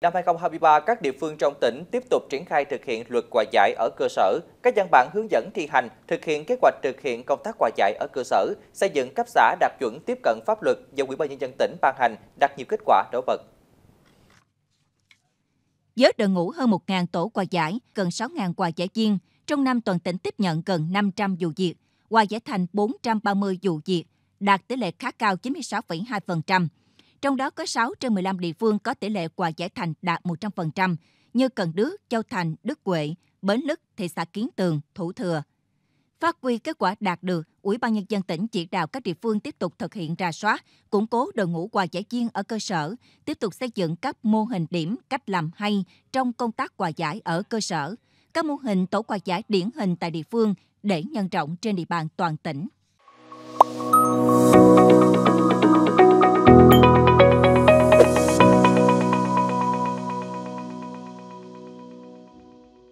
Năm 2023, các địa phương trong tỉnh tiếp tục triển khai thực hiện luật quà giải ở cơ sở, các văn bản hướng dẫn thi hành, thực hiện kế hoạch thực hiện công tác quà giải ở cơ sở, xây dựng cấp xã đạt chuẩn tiếp cận pháp luật do Ủy ban nhân dân tỉnh ban hành đạt nhiều kết quả nổi bật. Với đội ngũ hơn 1.000 tổ quà giải, gần 6.000 quà giải viên, trong năm toàn tỉnh tiếp nhận gần 500 vụ việc, quà giải thành 430 vụ việc, đạt tỷ lệ khá cao 96,2% trong đó có 6 trên 15 địa phương có tỷ lệ quà giải thành đạt 100% như Cần Đước, Châu Thành, Đức Huệ, Bến Lức, thị xã Kiến Tường, Thủ Thừa. Phát huy kết quả đạt được, Ủy ban Nhân dân tỉnh chỉ đạo các địa phương tiếp tục thực hiện rà soát, củng cố đội ngũ quà giải viên ở cơ sở, tiếp tục xây dựng các mô hình điểm, cách làm hay trong công tác quà giải ở cơ sở, các mô hình tổ quà giải điển hình tại địa phương để nhân rộng trên địa bàn toàn tỉnh.